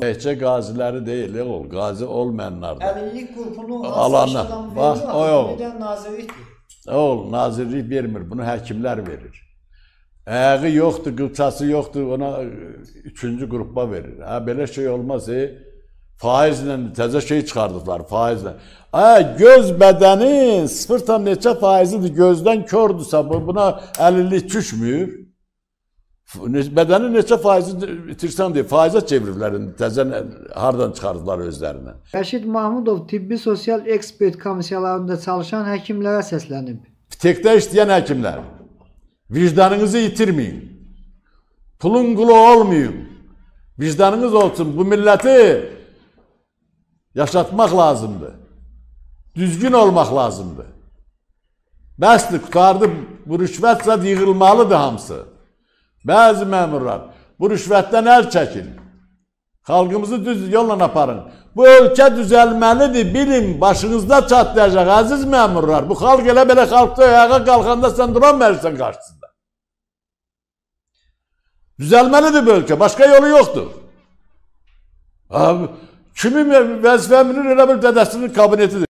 Təkcə qaziləri deyil, e, oğul, qazi olmayanlar da. Əlillik qrupunu alanı. Bax, o yox. Bir də nazirlikdir. E, oğul, nazirlik vermir, bunu həkimlər verir. Ayağı yoxdur, qıpçası yoxdur, ona e, üçüncü qrupa verir. Ha, belə şey olmaz, e? Faizlə, təzə şey çıxardıqlar, faizlə. Ə, göz bədənin 0, neçə faizidir, gözdən kördürsə, buna əlillik düşmür. Bədəni neçə faizi itirsən deyə faizə çeviriblər indi təzə hardan çıxardılar özlərinə. Rəşid Mahmudov tibbi sosial ekspert komissiyalarında çalışan həkimlərə səslənib. Tekdə işləyən həkimlər, vicdanınızı itirməyin. Pulun qulu olmayın. Vicdanınız olsun. Bu milləti yaşatmaq lazımdır. Düzgün olmaq lazımdır. Bəsdir, qutardı, bu rüşvətsə yığılmalıdır hamısı. Bəzi məmurlar bu rüşvətdən əl çəkin. Xalqımızı düz yolla aparın. Bu ölkə düzəlməlidir, bilin, başınızda çatlayacaq əziz məmurlar. Bu xalq elə belə xalqda ayağa qalxanda sən duramırsan qarşısında. Düzəlməlidir bu ölkə, başqa yolu yoxdur. Abi, kimi vəzifə minir elə bir dədəsinin kabinetidir.